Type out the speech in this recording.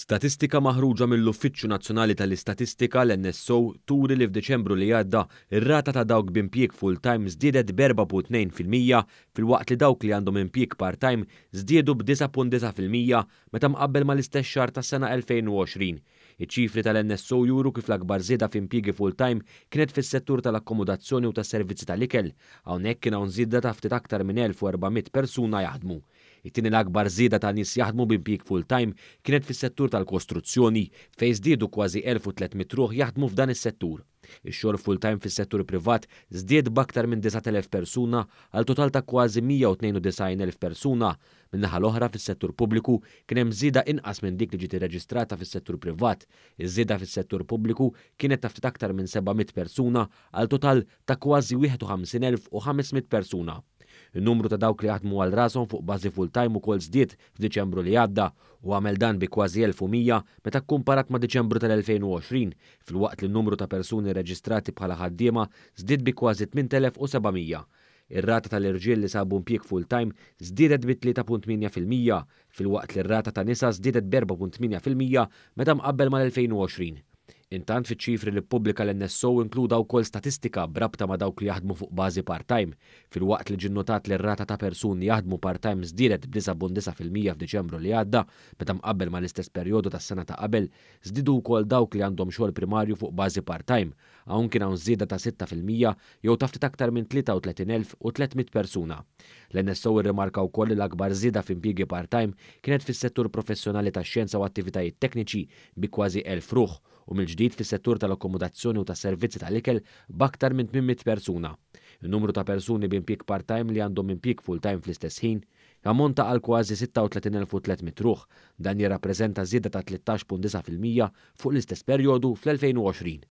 Statistika maħruġa mill-Uffiċċju Nazzjonali tal-Istatistika l-NSO turi li f'Deċembru li għadda ir-rata ta' dawk b'impjieg full-time żdiedet b'4.2% fil-waqt li dawk li għandhom impjieg part-time żdiedu b'9.9% meta mqabbel mal-istess xahar tas-sena 2020. Iċ-ċifri tal-NSO juru kif l-akbar żieda f'impjiegi full-time kienet fis-settur tal-akkomodazzjoni u tas-servizzi tal-ikel. Hawnhekk kien hawn żieda ta' ftit aktar minn 1400 persuna jaħdmu. It-tieni l-akbar żieda ta' nies jaħdmu b'impjieg full-time kienet fis-settur tal-kostruzzjoni fejn żdiedu kważi 1300 ruħ jaħdmu f'dan is-settur. Ix-xogħol full-time fis-settur privat żdied b'aktar minn 9000 persuna għal total ta' kważi 192,000 persuna. Min-naħa l-oħra fis-settur pubbliku kien hemm żieda inqas minn dik li ġiet irreġistrata fis-settur privat. Iż-żieda fis-settur pubbliku kienet ta' ftit aktar minn 700 persuna għal total ta' kważi 51,500 persuna. Il-numru ta' dawk li jaħdmu għal rasom fuq bażi full-time kol żdied f'Diċembru li għadda u għamel dan bi kważi 1100 meta kkumparat ma' Diċembru tal-2020 fil-waqt li n-numru ta' persuni reġistrati bħala ħaddiema zdiet bi kważi 8700. Ir-rata tal-irġiel li sabu mpjek full-time żdiedet bi 3.8% fil-waqt li r-rata ta' nisa żdiedet b'4.8% meta mqabbel mal-2020. Intant fiċ ċifri li publika l-NSO inkluda wkoll statistika brabta ma dawk li jaħdmu fuq bażi part-time, fil-waqt li ġinnotat li rata ta' persuni jaħdmu part-time fil-Mija f'Diċembru li għadda, meta mqabbel ma l-istess perjodu ta' sena ta' qabel, żdidu wkoll dawk li għandhom xogħol primarju fuq bażi part-time, hawn kien hawn żieda ta' 6% jew taftit aktar minn 33,300 persuna. L-NSO rimarka wkoll li l-akbar żieda f'impjiegi part-time kienet fis-settur professjonali tax-xjenza u attivitajiet tekniċi bi kważi 1000 ruħ u mill-ġdid fis-settur tal-akkomodazzjoni u tas-servizzi tal-ikel b'aktar minn 800 persuna. Il-numru ta' persuni b'impjik part-time li għandhom impjik full-time fl-istess ħin jammonta għal kważi 36,300 ruħ, dan jirrappreżenta żieda ta' 13.9% fuq l-istess perjodu fl-2020.